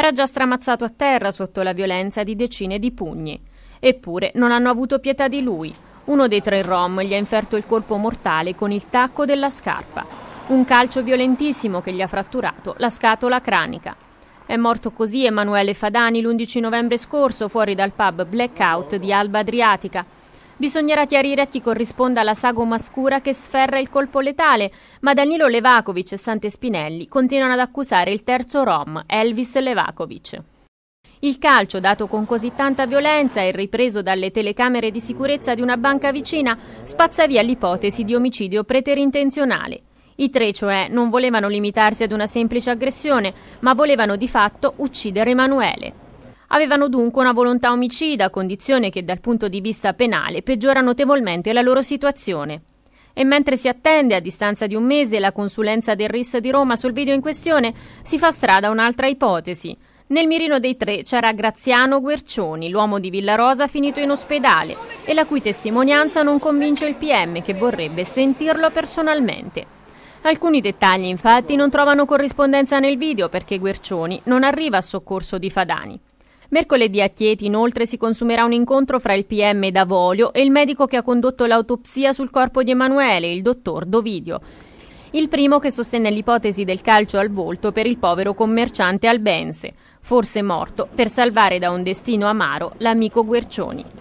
Era già stramazzato a terra sotto la violenza di decine di pugni. Eppure non hanno avuto pietà di lui. Uno dei tre rom gli ha inferto il colpo mortale con il tacco della scarpa. Un calcio violentissimo che gli ha fratturato la scatola cranica. È morto così Emanuele Fadani l'11 novembre scorso fuori dal pub Blackout di Alba Adriatica Bisognerà chiarire a chi corrisponda la sagoma scura che sferra il colpo letale, ma Danilo Levakovic e Sante Spinelli continuano ad accusare il terzo rom, Elvis Levakovic. Il calcio, dato con così tanta violenza e ripreso dalle telecamere di sicurezza di una banca vicina, spazza via l'ipotesi di omicidio preterintenzionale. I tre, cioè, non volevano limitarsi ad una semplice aggressione, ma volevano di fatto uccidere Emanuele. Avevano dunque una volontà omicida, condizione che dal punto di vista penale peggiora notevolmente la loro situazione. E mentre si attende, a distanza di un mese, la consulenza del RIS di Roma sul video in questione, si fa strada un'altra ipotesi. Nel mirino dei tre c'era Graziano Guercioni, l'uomo di Villa Rosa finito in ospedale e la cui testimonianza non convince il PM che vorrebbe sentirlo personalmente. Alcuni dettagli infatti non trovano corrispondenza nel video perché Guercioni non arriva a soccorso di Fadani. Mercoledì a Chieti inoltre si consumerà un incontro fra il PM Davolio e il medico che ha condotto l'autopsia sul corpo di Emanuele, il dottor Dovidio. Il primo che sostenne l'ipotesi del calcio al volto per il povero commerciante albense, forse morto per salvare da un destino amaro l'amico Guercioni.